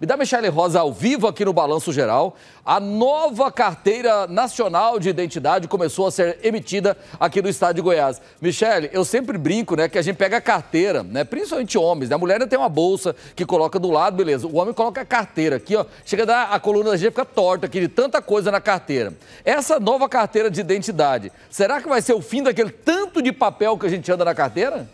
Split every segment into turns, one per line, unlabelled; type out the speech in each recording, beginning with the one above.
Me dá Michele Rosa ao vivo aqui no Balanço Geral. A nova carteira nacional de identidade começou a ser emitida aqui no estado de Goiás. Michele, eu sempre brinco, né, que a gente pega a carteira, né, principalmente homens, né? A mulher ainda tem uma bolsa que coloca do lado, beleza. O homem coloca a carteira aqui, ó. Chega a dar a coluna da gente fica torta aqui de tanta coisa na carteira. Essa nova carteira de identidade, será que vai ser o fim daquele tanto de papel que a gente anda na carteira?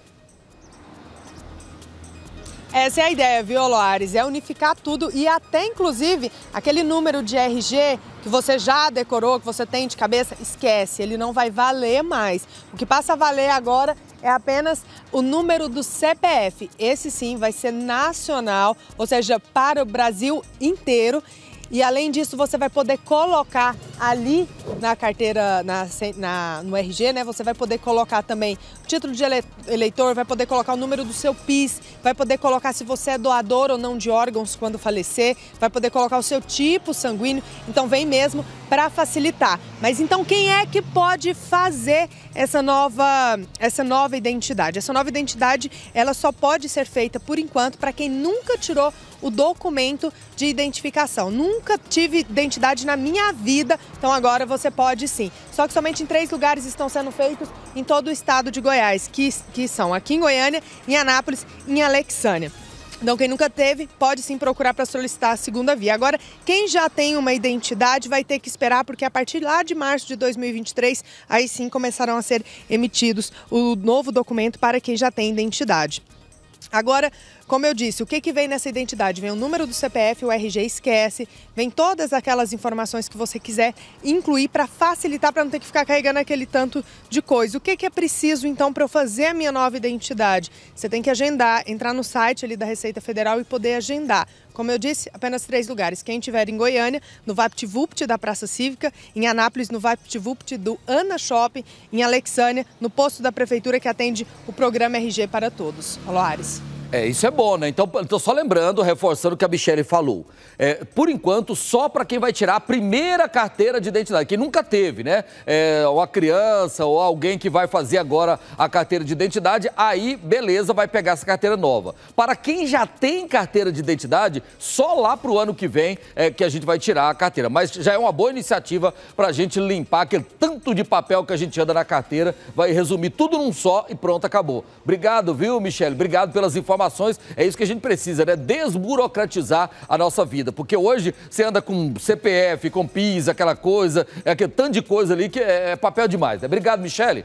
Essa é a ideia, viu, Loares? É unificar tudo e até, inclusive, aquele número de RG que você já decorou, que você tem de cabeça, esquece, ele não vai valer mais. O que passa a valer agora é apenas o número do CPF. Esse sim vai ser nacional, ou seja, para o Brasil inteiro. E além disso, você vai poder colocar ali na carteira, na, na, no RG, né? Você vai poder colocar também o título de eleitor, vai poder colocar o número do seu PIS, vai poder colocar se você é doador ou não de órgãos quando falecer, vai poder colocar o seu tipo sanguíneo. Então vem mesmo para facilitar. Mas então quem é que pode fazer essa nova, essa nova identidade? Essa nova identidade, ela só pode ser feita por enquanto para quem nunca tirou o documento de identificação. Nunca tive identidade na minha vida então agora você pode sim. Só que somente em três lugares estão sendo feitos em todo o estado de Goiás, que, que são aqui em Goiânia, em Anápolis e em Alexânia. Então, quem nunca teve, pode sim procurar para solicitar a segunda via. Agora, quem já tem uma identidade vai ter que esperar, porque a partir lá de março de 2023, aí sim começarão a ser emitidos o novo documento para quem já tem identidade. Agora, como eu disse, o que, que vem nessa identidade? Vem o número do CPF, o RG esquece, vem todas aquelas informações que você quiser incluir para facilitar, para não ter que ficar carregando aquele tanto de coisa. O que, que é preciso, então, para eu fazer a minha nova identidade? Você tem que agendar, entrar no site ali da Receita Federal e poder agendar. Como eu disse, apenas três lugares. Quem estiver em Goiânia, no VaptVupt da Praça Cívica, em Anápolis, no VaptVupt do Ana Shopping, em Alexânia, no posto da Prefeitura que atende o programa RG para Todos. Olá, Ares.
É, isso é bom, né? Então, só lembrando, reforçando o que a Michelle falou. É, por enquanto, só para quem vai tirar a primeira carteira de identidade, que nunca teve, né? É, ou a criança, ou alguém que vai fazer agora a carteira de identidade, aí, beleza, vai pegar essa carteira nova. Para quem já tem carteira de identidade, só lá para o ano que vem é, que a gente vai tirar a carteira. Mas já é uma boa iniciativa para a gente limpar aquele tanto de papel que a gente anda na carteira, vai resumir tudo num só e pronto, acabou. Obrigado, viu, Michelle? Obrigado pelas informações informações, é isso que a gente precisa, né? Desburocratizar a nossa vida. Porque hoje você anda com CPF, com PIS, aquela coisa, é aquele tanto de coisa ali que é, é papel demais. Né? Obrigado, Michele.